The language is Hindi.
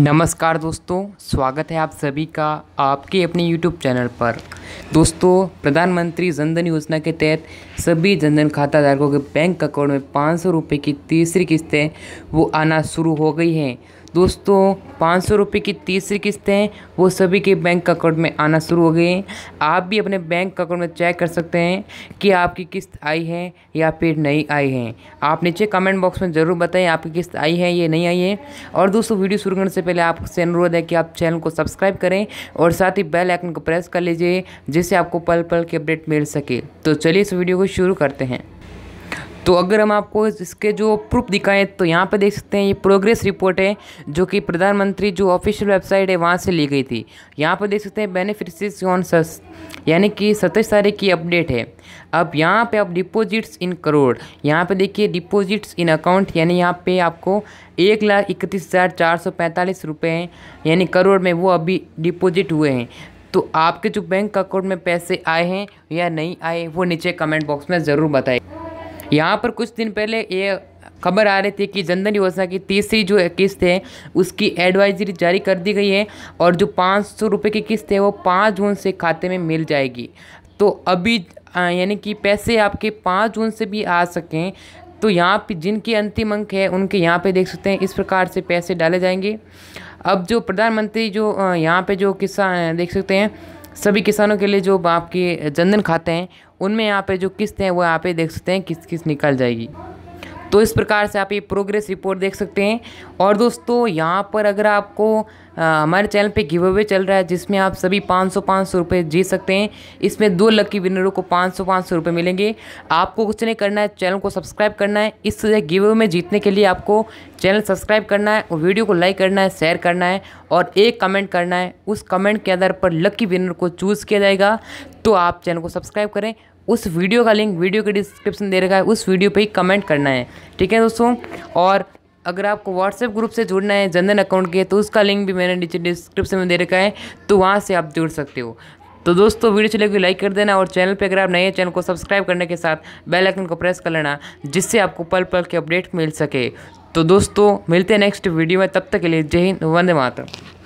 नमस्कार दोस्तों स्वागत है आप सभी का आपके अपने YouTube चैनल पर दोस्तों प्रधानमंत्री जनधन योजना के तहत सभी जनधन खाताधारकों के बैंक अकाउंट में पाँच सौ रुपये की तीसरी किस्तें वो आना शुरू हो गई हैं दोस्तों पाँच सौ रुपये की तीसरी किस्तें वो सभी के बैंक अकाउंट में आना शुरू हो गई हैं आप भी अपने बैंक अकाउंट में चेक कर सकते हैं कि आपकी किस्त आई है या फिर नहीं आई है आप नीचे कमेंट बॉक्स में ज़रूर बताएं आपकी किस्त आई है या नहीं आई है और दोस्तों वीडियो शुरू करने से पहले आपसे अनुरोध है कि आप चैनल को सब्सक्राइब करें और साथ ही बेल आइकन को प्रेस कर लीजिए जिससे आपको पल पल की अपडेट मिल सके तो चलिए इस वीडियो को शुरू करते हैं तो अगर हम आपको इसके जो प्रूफ दिखाएं तो यहाँ पर देख सकते हैं ये प्रोग्रेस रिपोर्ट है जो कि प्रधानमंत्री जो ऑफिशियल वेबसाइट है वहाँ से ली गई थी यहाँ पर देख सकते हैं बेनिफिशरीज ऑन सस यानी कि सत्ताईस तारीख की अपडेट है अब यहाँ पे आप डिपॉजिट्स इन करोड़ यहाँ पे देखिए डिपॉजिट्स इन अकाउंट यानी यहाँ पे आपको एक लाख इकतीस हज़ार चार सौ पैंतालीस रुपये यानी करोड़ में वो अभी डिपॉजिट हुए हैं तो आपके जो बैंक अकाउंट में पैसे आए हैं या नहीं आए वो नीचे कमेंट बॉक्स में ज़रूर बताएं यहाँ पर कुछ दिन पहले ये खबर आ रही थी कि जनधन योजना की तीसरी जो किस्त है उसकी एडवाइजरी जारी कर दी गई है और जो पाँच सौ रुपये की किस्त है वो पाँच जून से खाते में मिल जाएगी तो अभी यानी कि पैसे आपके पाँच जून से भी आ सकें तो यहाँ पे जिनकी अंतिम अंक है उनके यहाँ पे देख सकते हैं इस प्रकार से पैसे डाले जाएंगे अब जो प्रधानमंत्री जो यहाँ पे जो किसान देख सकते हैं सभी किसानों के लिए जो आपके जनधन खाते हैं उनमें यहाँ पे जो किस्त है वो यहाँ पे देख सकते हैं किस किस्त निकल जाएगी तो इस प्रकार से आप ये प्रोग्रेस रिपोर्ट देख सकते हैं और दोस्तों यहाँ पर अगर आपको हमारे चैनल पे गिव अवे चल रहा है जिसमें आप सभी पाँच सौ पाँच सौ रुपये जीत सकते हैं इसमें दो लकी विनरों को पाँच सौ पाँच सौ रुपये मिलेंगे आपको कुछ नहीं करना है चैनल को सब्सक्राइब करना है इस गिव अवे में जीतने के लिए आपको चैनल सब्सक्राइब करना है और वीडियो को लाइक करना है शेयर करना है और एक कमेंट करना है उस कमेंट के आधार पर लकी विनर को चूज़ किया जाएगा तो आप चैनल को सब्सक्राइब करें उस वीडियो का लिंक वीडियो के डिस्क्रिप्शन दे रखा है उस वीडियो पे ही कमेंट करना है ठीक है दोस्तों और अगर आपको व्हाट्सएप ग्रुप से जुड़ना है जनधन अकाउंट के तो उसका लिंक भी मैंने नीचे डिस्क्रिप्शन में दे रखा है तो वहाँ से आप जुड़ सकते हो तो दोस्तों वीडियो चले गई लाइक कर देना और चैनल पे अगर आप नए चैनल को सब्सक्राइब करने के साथ बेल आइकन को प्रेस कर लेना जिससे आपको पल पल के अपडेट मिल सके तो दोस्तों मिलते हैं नेक्स्ट वीडियो में तब तक के लिए जय हिंद वंदे मातरम